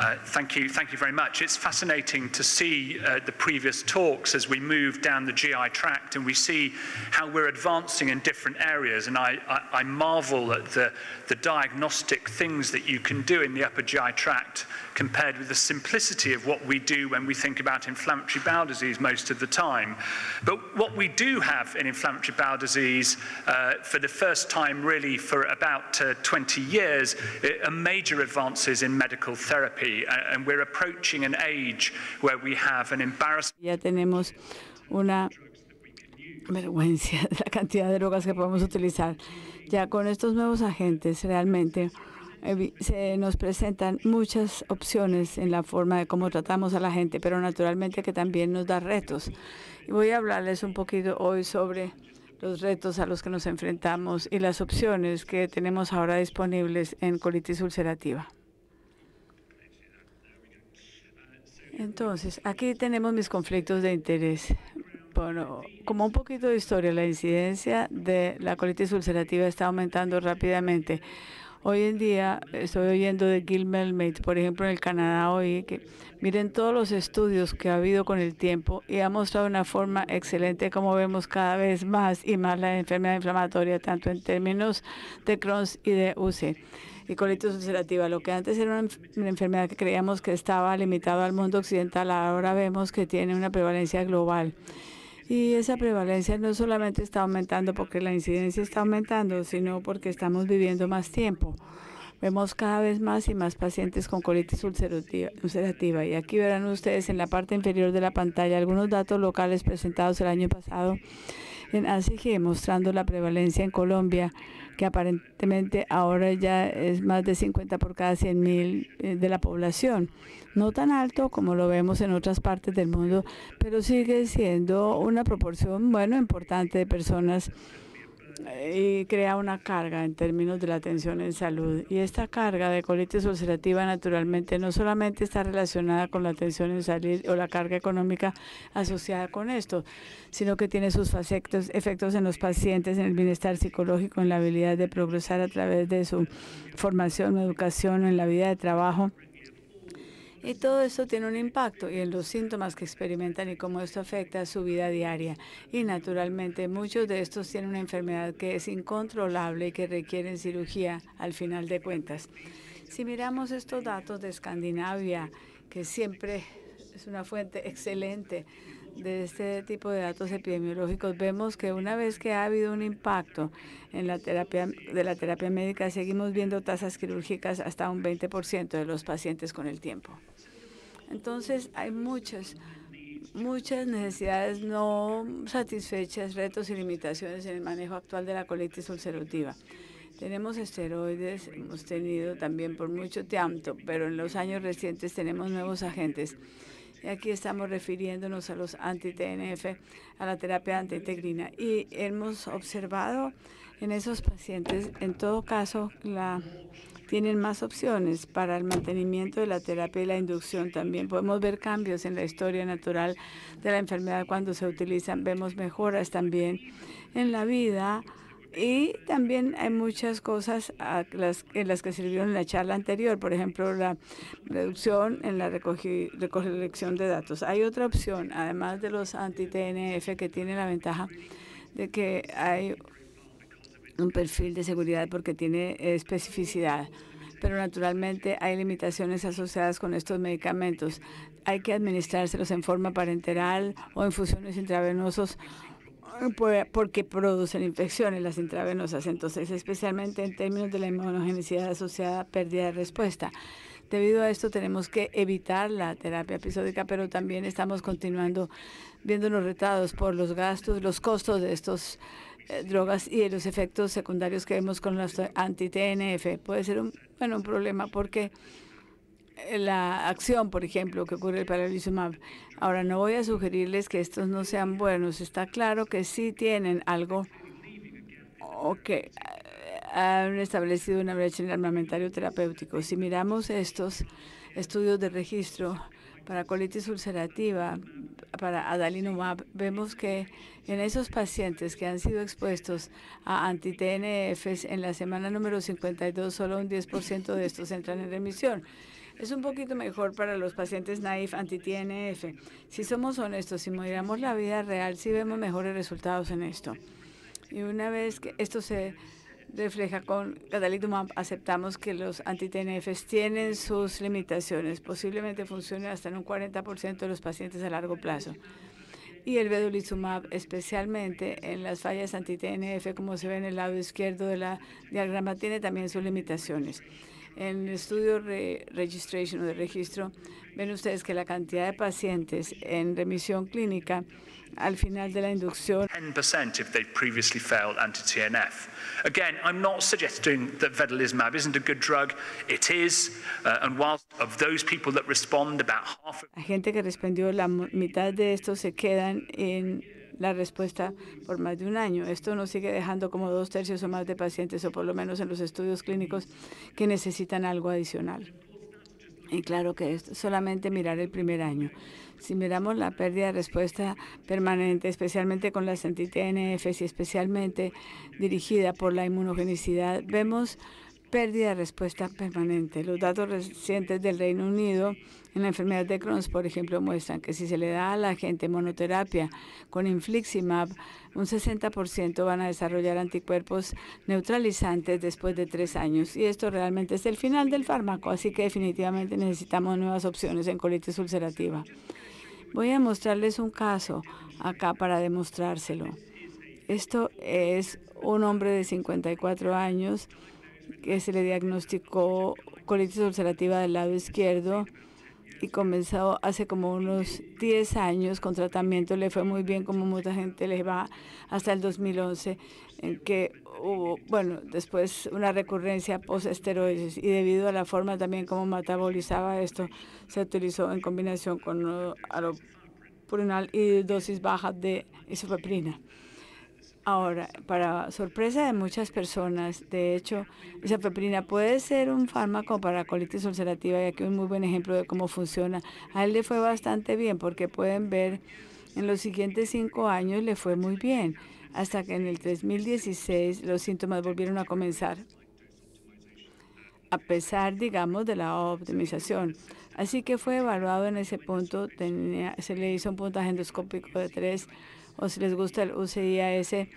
Uh, thank you, thank you very much. It's fascinating to see uh, the previous talks as we move down the GI tract and we see how we're advancing in different areas. And I, I, I marvel at the, the diagnostic things that you can do in the upper GI tract compared with the simplicity of what we do when we think about inflammatory bowel disease most of the time. But what we do have in inflammatory bowel disease uh, for the first time really for about uh, 20 years, uh, are major advances in medical therapy Ya tenemos una vergüenza de la cantidad de drogas que podemos utilizar. Ya con estos nuevos agentes realmente se nos presentan muchas opciones en la forma de cómo tratamos a la gente, pero naturalmente que también nos da retos. Y voy a hablarles un poquito hoy sobre los retos a los que nos enfrentamos y las opciones que tenemos ahora disponibles en colitis ulcerativa. Entonces, aquí tenemos mis conflictos de interés. como un poquito de historia, la incidencia de la colitis ulcerativa está aumentando rápidamente. Hoy en día estoy oyendo de Gil Melmate, por ejemplo, en el Canadá hoy, que miren todos los estudios que ha habido con el tiempo y ha mostrado una forma excelente como vemos cada vez más y más la enfermedad inflamatoria, tanto en términos de Crohn's y de UC y colitis ulcerativa. Lo que antes era una, una enfermedad que creíamos que estaba limitada al mundo occidental, ahora vemos que tiene una prevalencia global. Y esa prevalencia no solamente está aumentando porque la incidencia está aumentando, sino porque estamos viviendo más tiempo. Vemos cada vez más y más pacientes con colitis ulcerativa. Y aquí verán ustedes en la parte inferior de la pantalla algunos datos locales presentados el año pasado en ACG mostrando la prevalencia en Colombia que aparentemente ahora ya es más de 50 por cada 100 mil eh, de la población. No tan alto como lo vemos en otras partes del mundo, pero sigue siendo una proporción, bueno, importante de personas y crea una carga en términos de la atención en salud. Y esta carga de colitis ulcerativa naturalmente no solamente está relacionada con la atención en salud o la carga económica asociada con esto, sino que tiene sus efectos, efectos en los pacientes, en el bienestar psicológico, en la habilidad de progresar a través de su formación, educación, en la vida de trabajo y todo eso tiene un impacto y en los síntomas que experimentan y cómo esto afecta a su vida diaria. Y naturalmente muchos de estos tienen una enfermedad que es incontrolable y que requieren cirugía al final de cuentas. Si miramos estos datos de Escandinavia, que siempre es una fuente excelente de este tipo de datos epidemiológicos, vemos que una vez que ha habido un impacto en la terapia de la terapia médica, seguimos viendo tasas quirúrgicas hasta un 20% de los pacientes con el tiempo. Entonces hay muchas, muchas necesidades no satisfechas, retos y limitaciones en el manejo actual de la colitis ulcerativa. Tenemos esteroides, hemos tenido también por mucho tiempo, pero en los años recientes tenemos nuevos agentes. Y aquí estamos refiriéndonos a los anti-TNF, a la terapia antitegrina. Y hemos observado en esos pacientes, en todo caso, tienen más opciones para el mantenimiento de la terapia y la inducción también. Podemos ver cambios en la historia natural de la enfermedad cuando se utilizan. Vemos mejoras también en la vida. Y también hay muchas cosas en las que sirvió en la charla anterior, por ejemplo, la reducción en la recolección de datos. Hay otra opción, además de los anti-TNF, que tiene la ventaja de que hay un perfil de seguridad porque tiene especificidad. Pero naturalmente hay limitaciones asociadas con estos medicamentos. Hay que administrárselos en forma parenteral o infusiones intravenosos porque producen infecciones las intravenosas. Entonces, especialmente en términos de la inmunogenicidad asociada a pérdida de respuesta. Debido a esto tenemos que evitar la terapia episódica, pero también estamos continuando viéndonos retados por los gastos, los costos de estos eh, drogas y los efectos secundarios que vemos con las anti-TNF. Puede ser un, bueno, un problema porque eh, la acción, por ejemplo, que ocurre para el paralizumab. Ahora, no voy a sugerirles que estos no sean buenos. Está claro que sí tienen algo okay han establecido una brecha en el armamentario terapéutico. Si miramos estos estudios de registro para colitis ulcerativa, para adalinumab, vemos que en esos pacientes que han sido expuestos a antitnf en la semana número 52, solo un 10% de estos entran en remisión. Es un poquito mejor para los pacientes naif antitnf. Si somos honestos, y miramos la vida real, sí vemos mejores resultados en esto. Y una vez que esto se refleja con catalitumab, aceptamos que los anti tienen sus limitaciones. Posiblemente funcione hasta en un 40% de los pacientes a largo plazo. Y el vedolizumab, especialmente en las fallas antitNF como se ve en el lado izquierdo del la diagrama, tiene también sus limitaciones. En el estudio de registration o de registro, ven ustedes que la cantidad de pacientes en remisión clínica al final de la inducción. 10% if they previously failed anti-TNF. Again, I'm not suggesting that vedolizumab isn't a good drug. It is. Uh, and whilst of those people that respond, about half. La gente que respondió, la mitad de estos se quedan en la respuesta por más de un año. Esto nos sigue dejando como dos tercios o más de pacientes, o por lo menos en los estudios clínicos, que necesitan algo adicional. Y claro que es solamente mirar el primer año. Si miramos la pérdida de respuesta permanente, especialmente con las anti y especialmente dirigida por la inmunogenicidad, vemos pérdida de respuesta permanente. Los datos recientes del Reino Unido en la enfermedad de Crohn's, por ejemplo, muestran que si se le da a la gente monoterapia con infliximab, un 60% van a desarrollar anticuerpos neutralizantes después de tres años. Y esto realmente es el final del fármaco, así que definitivamente necesitamos nuevas opciones en colitis ulcerativa. Voy a mostrarles un caso acá para demostrárselo. Esto es un hombre de 54 años que se le diagnosticó colitis ulcerativa del lado izquierdo y comenzó hace como unos 10 años con tratamiento. Le fue muy bien, como mucha gente le va hasta el 2011, en que hubo, bueno, después una recurrencia post y debido a la forma también como metabolizaba esto, se utilizó en combinación con alopurinal y dosis bajas de isopaprina. Ahora, para sorpresa de muchas personas, de hecho, esa Peprina puede ser un fármaco para colitis ulcerativa y aquí un muy buen ejemplo de cómo funciona. A él le fue bastante bien porque pueden ver en los siguientes cinco años le fue muy bien, hasta que en el 2016 los síntomas volvieron a comenzar, a pesar, digamos, de la optimización. Así que fue evaluado en ese punto, se le hizo un puntaje endoscópico de tres, o si les gusta el UCIAS eh,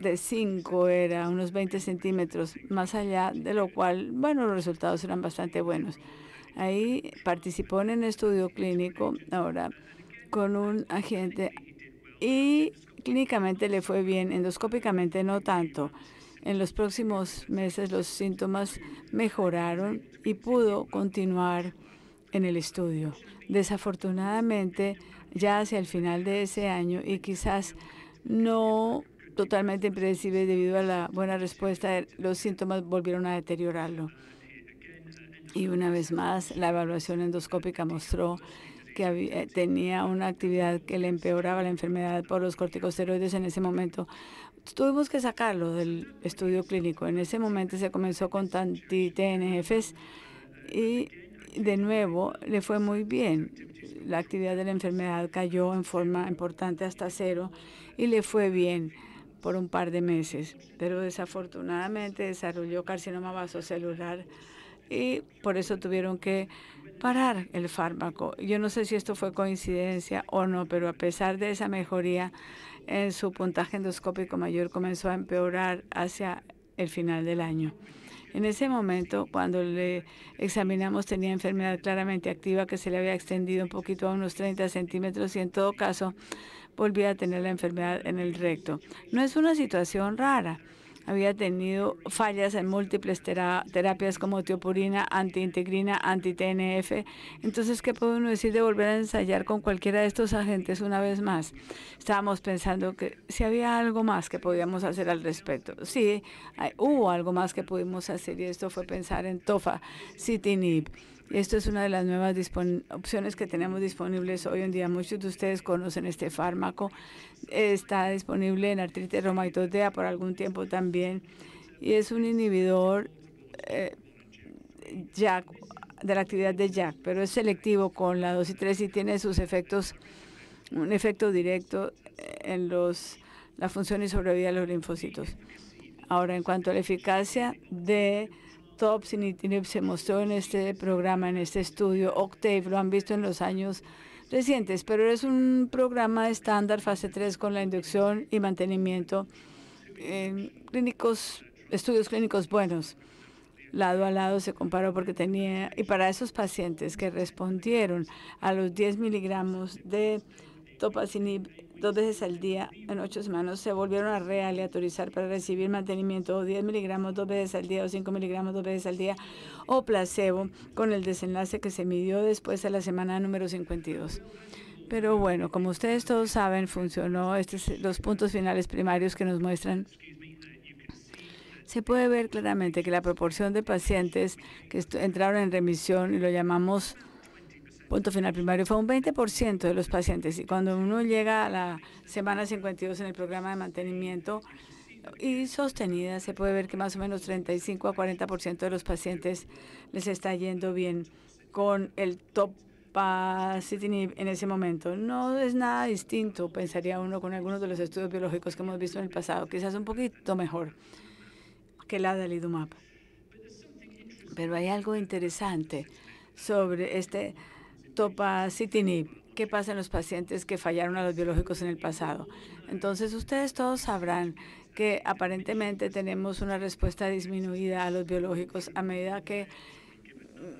de 5 era unos 20 centímetros, más allá de lo cual, bueno, los resultados eran bastante buenos. Ahí participó en un estudio clínico ahora con un agente y clínicamente le fue bien, endoscópicamente no tanto. En los próximos meses los síntomas mejoraron y pudo continuar en el estudio. Desafortunadamente, ya hacia el final de ese año y quizás no totalmente impredecible debido a la buena respuesta, eh, los síntomas volvieron a deteriorarlo. Y una vez más, la evaluación endoscópica mostró que eh, tenía una actividad que le empeoraba la enfermedad por los corticosteroides en ese momento. Tuvimos que sacarlo del estudio clínico. En ese momento se comenzó con TNFs y de nuevo le fue muy bien la actividad de la enfermedad cayó en forma importante hasta cero y le fue bien por un par de meses, pero desafortunadamente desarrolló carcinoma vasocelular y por eso tuvieron que parar el fármaco. Yo no sé si esto fue coincidencia o no, pero a pesar de esa mejoría en su puntaje endoscópico mayor comenzó a empeorar hacia el final del año. En ese momento, cuando le examinamos, tenía enfermedad claramente activa que se le había extendido un poquito a unos 30 centímetros y en todo caso volvía a tener la enfermedad en el recto. No es una situación rara había tenido fallas en múltiples terapias como teopurina, antiintegrina, anti-TNF. Entonces, ¿qué puede uno decir de volver a ensayar con cualquiera de estos agentes una vez más? Estábamos pensando que si había algo más que podíamos hacer al respecto. Sí, hubo algo más que pudimos hacer y esto fue pensar en TOFA, Citinib. Esto es una de las nuevas opciones que tenemos disponibles hoy en día. Muchos de ustedes conocen este fármaco. Está disponible en artritis reumatoidea por algún tiempo también y es un inhibidor eh, de la actividad de Jack, pero es selectivo con la 2 y 3 y tiene sus efectos, un efecto directo eh, en los, la función y sobrevida de los linfocitos. Ahora, en cuanto a la eficacia de Topsinitinib se mostró en este programa, en este estudio. Octave lo han visto en los años recientes, pero es un programa estándar fase 3 con la inducción y mantenimiento en clínicos, estudios clínicos buenos. Lado a lado se comparó porque tenía, y para esos pacientes que respondieron a los 10 miligramos de topacinib dos veces al día en ocho semanas, se volvieron a realeatorizar para recibir mantenimiento o 10 miligramos dos veces al día o 5 miligramos dos veces al día o placebo con el desenlace que se midió después de la semana número 52. Pero bueno, como ustedes todos saben, funcionó. Estos son los puntos finales primarios que nos muestran. Se puede ver claramente que la proporción de pacientes que entraron en remisión, y lo llamamos punto final primario, fue un 20% de los pacientes. Y cuando uno llega a la semana 52 en el programa de mantenimiento, y sostenida, se puede ver que más o menos 35 a 40% de los pacientes les está yendo bien con el top Topacitinib en ese momento. No es nada distinto, pensaría uno, con algunos de los estudios biológicos que hemos visto en el pasado, quizás un poquito mejor que la del IDUMAP. Pero hay algo interesante sobre este topacitinib qué pasa en los pacientes que fallaron a los biológicos en el pasado. Entonces, ustedes todos sabrán que aparentemente tenemos una respuesta disminuida a los biológicos a medida que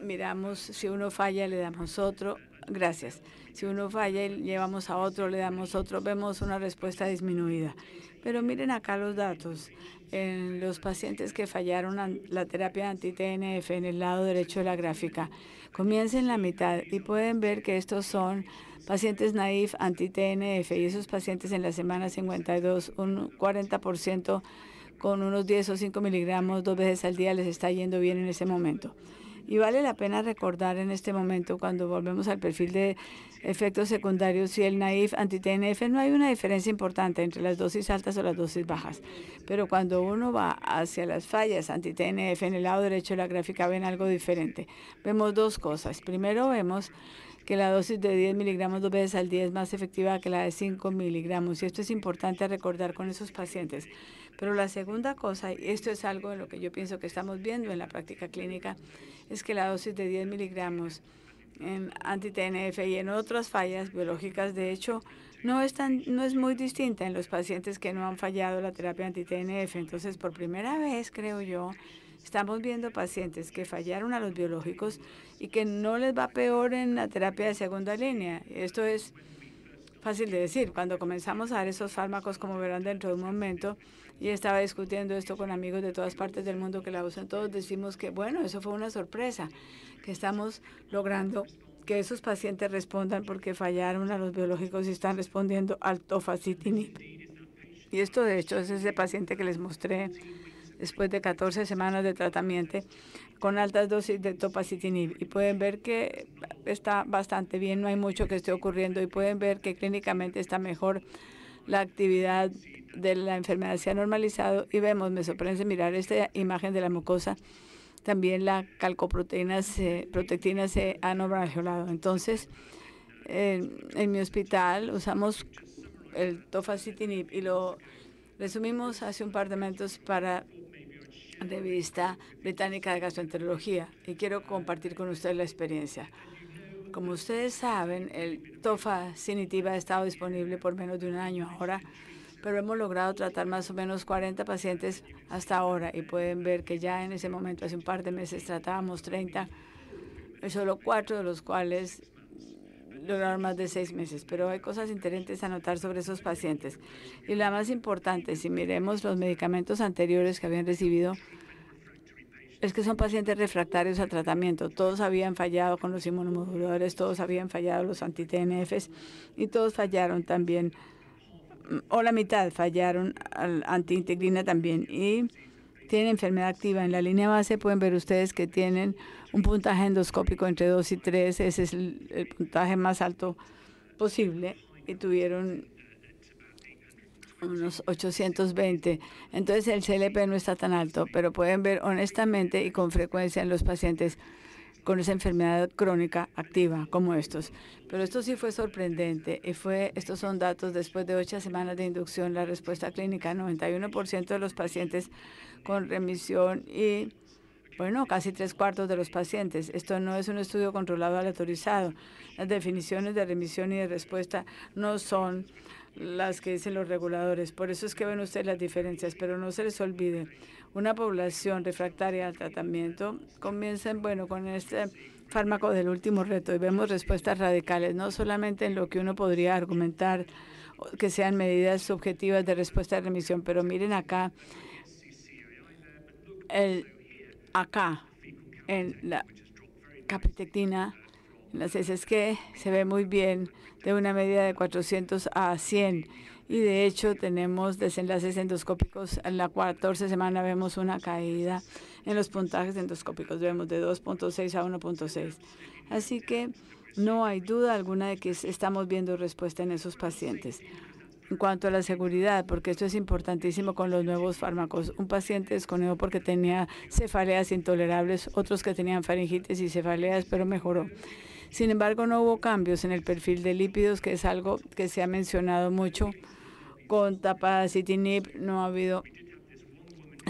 miramos, si uno falla le damos otro, gracias. Si uno falla llevamos a otro, le damos otro, vemos una respuesta disminuida. Pero miren acá los datos. En los pacientes que fallaron la terapia anti-TNF en el lado derecho de la gráfica, comienza en la mitad y pueden ver que estos son pacientes naif anti-TNF y esos pacientes en la semana 52, un 40% con unos 10 o 5 miligramos dos veces al día les está yendo bien en ese momento. Y vale la pena recordar en este momento, cuando volvemos al perfil de efectos secundarios, y el naif anti-TNF no hay una diferencia importante entre las dosis altas o las dosis bajas. Pero cuando uno va hacia las fallas anti-TNF, en el lado derecho de la gráfica ven algo diferente. Vemos dos cosas. Primero vemos que la dosis de 10 miligramos dos veces al día es más efectiva que la de 5 miligramos. Y esto es importante recordar con esos pacientes. Pero la segunda cosa, y esto es algo de lo que yo pienso que estamos viendo en la práctica clínica, es que la dosis de 10 miligramos en anti-TNF y en otras fallas biológicas, de hecho, no es, no es muy distinta en los pacientes que no han fallado la terapia anti-TNF. Entonces, por primera vez, creo yo, estamos viendo pacientes que fallaron a los biológicos y que no les va peor en la terapia de segunda línea. Esto es fácil de decir. Cuando comenzamos a dar esos fármacos, como verán dentro de un momento, y estaba discutiendo esto con amigos de todas partes del mundo que la usan, todos decimos que, bueno, eso fue una sorpresa, que estamos logrando que esos pacientes respondan porque fallaron a los biológicos y están respondiendo al tofacitinib. Y esto, de hecho, es ese paciente que les mostré después de 14 semanas de tratamiento con altas dosis de tofacitinib Y pueden ver que está bastante bien, no hay mucho que esté ocurriendo y pueden ver que clínicamente está mejor la actividad de la enfermedad se ha normalizado y vemos, me sorprende mirar esta imagen de la mucosa, también la calcoproteína se, se ha normalizado. Entonces, en, en mi hospital usamos el tofacitinib y lo resumimos hace un par de momentos para revista británica de gastroenterología y quiero compartir con ustedes la experiencia. Como ustedes saben, el TOFA Cinitiva ha estado disponible por menos de un año ahora, pero hemos logrado tratar más o menos 40 pacientes hasta ahora y pueden ver que ya en ese momento, hace un par de meses, tratábamos 30, solo cuatro de los cuales duraron más de seis meses, pero hay cosas interesantes a notar sobre esos pacientes. Y la más importante, si miremos los medicamentos anteriores que habían recibido, es que son pacientes refractarios al tratamiento. Todos habían fallado con los inmunomoduladores, todos habían fallado los anti-TNFs y todos fallaron también, o la mitad fallaron al anti también. Y tienen enfermedad activa en la línea base, pueden ver ustedes que tienen un puntaje endoscópico entre 2 y 3. Ese es el, puntaje más alto posible. Y tuvieron unos 820. Entonces el CLP no está tan alto, pero pueden ver honestamente y con frecuencia en los pacientes con esa enfermedad crónica activa como estos. Pero esto sí fue sorprendente y fue, estos son datos después de ocho semanas de inducción, la respuesta clínica, 91% de los pacientes con remisión y bueno, casi tres cuartos de los pacientes. Esto no es un estudio controlado aleatorizado. Las definiciones de remisión y de respuesta no son las que dicen los reguladores. Por eso es que ven ustedes las diferencias, pero no se les olvide una población refractaria al tratamiento, comiencen, bueno, con este fármaco del último reto y vemos respuestas radicales, no solamente en lo que uno podría argumentar que sean medidas subjetivas de respuesta de remisión, pero miren acá, acá, en la capitectina, en las heces que se ve muy bien, de una medida de 400 a 100 y de hecho tenemos desenlaces endoscópicos. En la 14 semana vemos una caída en los puntajes endoscópicos, vemos de 2.6 a 1.6. Así que no hay duda alguna de que estamos viendo respuesta en esos pacientes. En cuanto a la seguridad, porque esto es importantísimo con los nuevos fármacos. Un paciente conocido porque tenía cefaleas intolerables, otros que tenían faringitis y cefaleas, pero mejoró. Sin embargo, no hubo cambios en el perfil de lípidos, que es algo que se ha mencionado mucho. Con tapacitinib no ha habido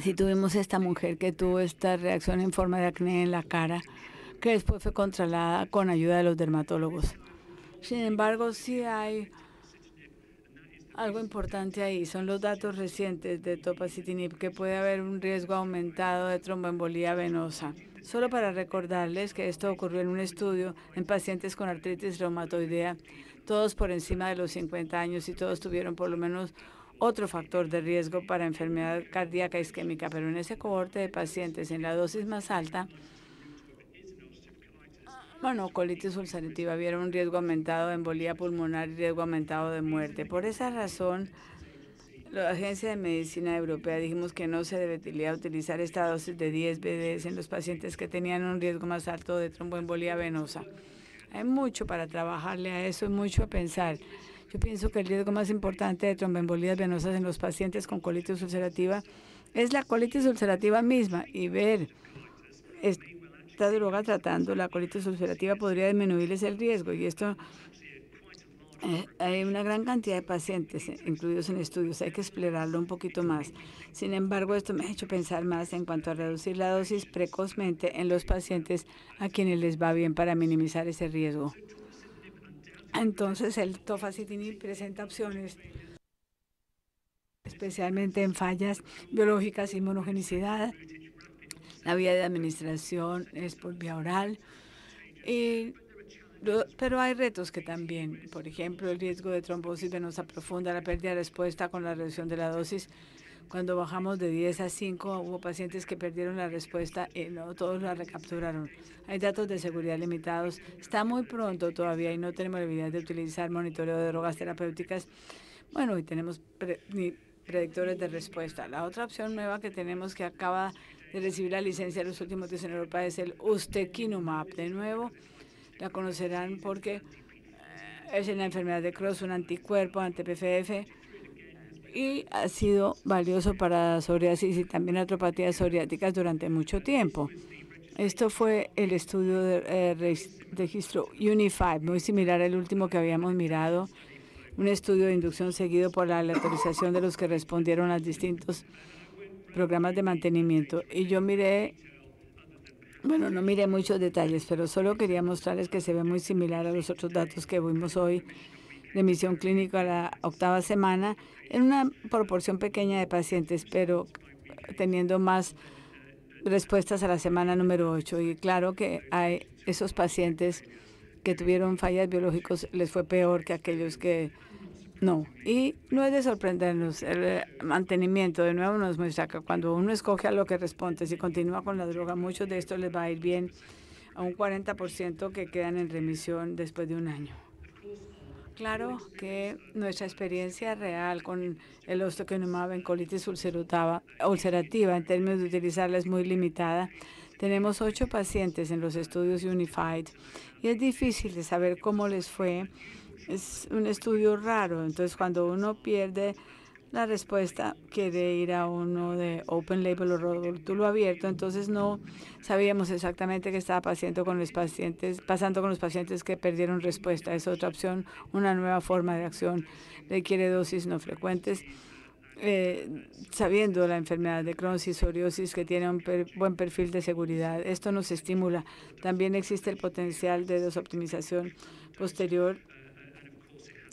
si tuvimos esta mujer que tuvo esta reacción en forma de acné en la cara, que después fue controlada con ayuda de los dermatólogos. Sin embargo, sí hay algo importante ahí son los datos recientes de topacitinib que puede haber un riesgo aumentado de tromboembolía venosa. Solo para recordarles que esto ocurrió en un estudio en pacientes con artritis reumatoidea, todos por encima de los 50 años y todos tuvieron por lo menos otro factor de riesgo para enfermedad cardíaca isquémica, pero en ese cohorte de pacientes en la dosis más alta bueno, colitis ulcerativa Había un riesgo aumentado de embolía pulmonar y riesgo aumentado de muerte. Por esa razón, la Agencia de Medicina Europea dijimos que no se debería utilizar esta dosis de 10 BDs en los pacientes que tenían un riesgo más alto de tromboembolía venosa. Hay mucho para trabajarle a eso, hay mucho a pensar. Yo pienso que el riesgo más importante de tromboembolías venosas en los pacientes con colitis ulcerativa es la colitis ulcerativa misma y ver esta droga tratando la colitis ulcerativa podría disminuirles el riesgo y esto eh, hay una gran cantidad de pacientes eh, incluidos en estudios, hay que explorarlo un poquito más. Sin embargo, esto me ha hecho pensar más en cuanto a reducir la dosis precozmente en los pacientes a quienes les va bien para minimizar ese riesgo. Entonces, el tofacitinib presenta opciones especialmente en fallas biológicas, y monogenicidad la vía de administración es por vía oral. Y, eh, pero hay retos que también, por ejemplo, el riesgo de trombosis venosa profunda, la pérdida de respuesta con la reducción de la dosis. Cuando bajamos de 10 a 5, hubo pacientes que perdieron la respuesta y no todos la recapturaron. Hay datos de seguridad limitados. Está muy pronto todavía y no tenemos la evidencia de utilizar monitoreo de drogas terapéuticas. Bueno, y tenemos predictores de respuesta. La otra opción nueva que tenemos que acaba de recibir la licencia de los últimos días en Europa es el ustekinumab. De nuevo, la conocerán porque eh, es en la enfermedad de Crohn un anticuerpo ante pff y ha sido valioso para psoriasis y también atropatías psoriáticas durante mucho tiempo. Esto fue el estudio de eh, registro Unified, muy similar al último que habíamos mirado, un estudio de inducción seguido por la autorización de los que respondieron a distintos programas de mantenimiento. Y yo miré, bueno, no miré muchos detalles, pero solo quería mostrarles que se ve muy similar a los otros datos que vimos hoy de misión clínica a la octava semana en una proporción pequeña de pacientes, pero teniendo más respuestas a la semana número 8. Y claro que hay esos pacientes que tuvieron fallas biológicas les fue peor que aquellos que no. Y no es de sorprendernos. El eh, mantenimiento, de nuevo, nos muestra que cuando uno escoge a lo que responde, si continúa con la droga, muchos de esto les va a ir bien a un 40% que quedan en remisión después de un año. Claro que nuestra experiencia real con el osteoquinumab en colitis ulcerativa en términos de utilizarla es muy limitada. Tenemos ocho pacientes en los estudios Unified y es difícil de saber cómo les fue es un estudio raro. Entonces, cuando uno pierde la respuesta, quiere ir a uno de open label o lo abierto. Entonces, no sabíamos exactamente qué estaba pasando con los pacientes, pasando con los pacientes que perdieron respuesta. Es otra opción, una nueva forma de acción. Requiere dosis no frecuentes. Eh, sabiendo la enfermedad de Crohn y psoriasis que tiene un buen perfil de seguridad. Esto nos estimula. También existe el potencial de desoptimización posterior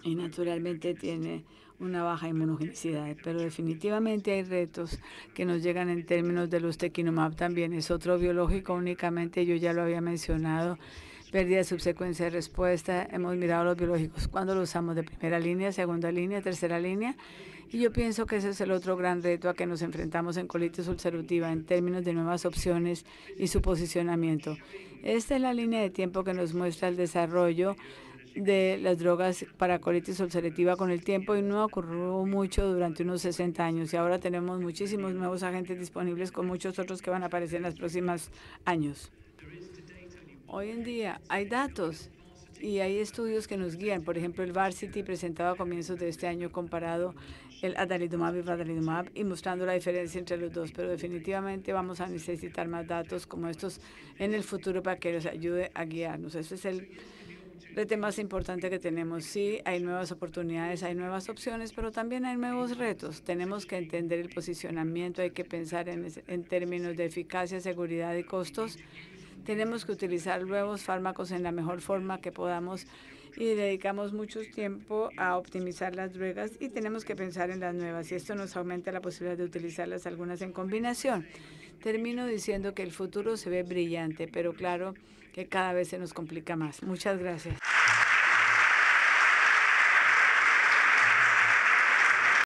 y naturalmente tiene una baja inmunogenicidad, pero definitivamente hay retos que nos llegan en términos de los tequinomab también. Es otro biológico únicamente, yo ya lo había mencionado, pérdida de subsecuencia de respuesta. Hemos mirado los biológicos cuando lo usamos de primera línea, segunda línea, tercera línea. Y yo pienso que ese es el otro gran reto a que nos enfrentamos en colitis ulcerativa en términos de nuevas opciones y su posicionamiento. Esta es la línea de tiempo que nos muestra el desarrollo de las drogas para colitis ulcerativa con el tiempo y no ocurrió mucho durante unos 60 años y ahora tenemos muchísimos nuevos agentes disponibles con muchos otros que van a aparecer en los próximos años. Hoy en día hay datos y hay estudios que nos guían. Por ejemplo, el Varsity presentado a comienzos de este año comparado el Adalidumab y adalimumab y mostrando la diferencia entre los dos. Pero definitivamente vamos a necesitar más datos como estos en el futuro para que nos ayude a guiarnos. Ese es el de más importantes que tenemos. Sí, hay nuevas oportunidades, hay nuevas opciones, pero también hay nuevos retos. Tenemos que entender el posicionamiento, hay que pensar en, en términos de eficacia, seguridad y costos. Tenemos que utilizar nuevos fármacos en la mejor forma que podamos y dedicamos mucho tiempo a optimizar las drogas y tenemos que pensar en las nuevas y esto nos aumenta la posibilidad de utilizarlas algunas en combinación. Termino diciendo que el futuro se ve brillante, pero claro, que cada vez se nos complica más. Muchas gracias.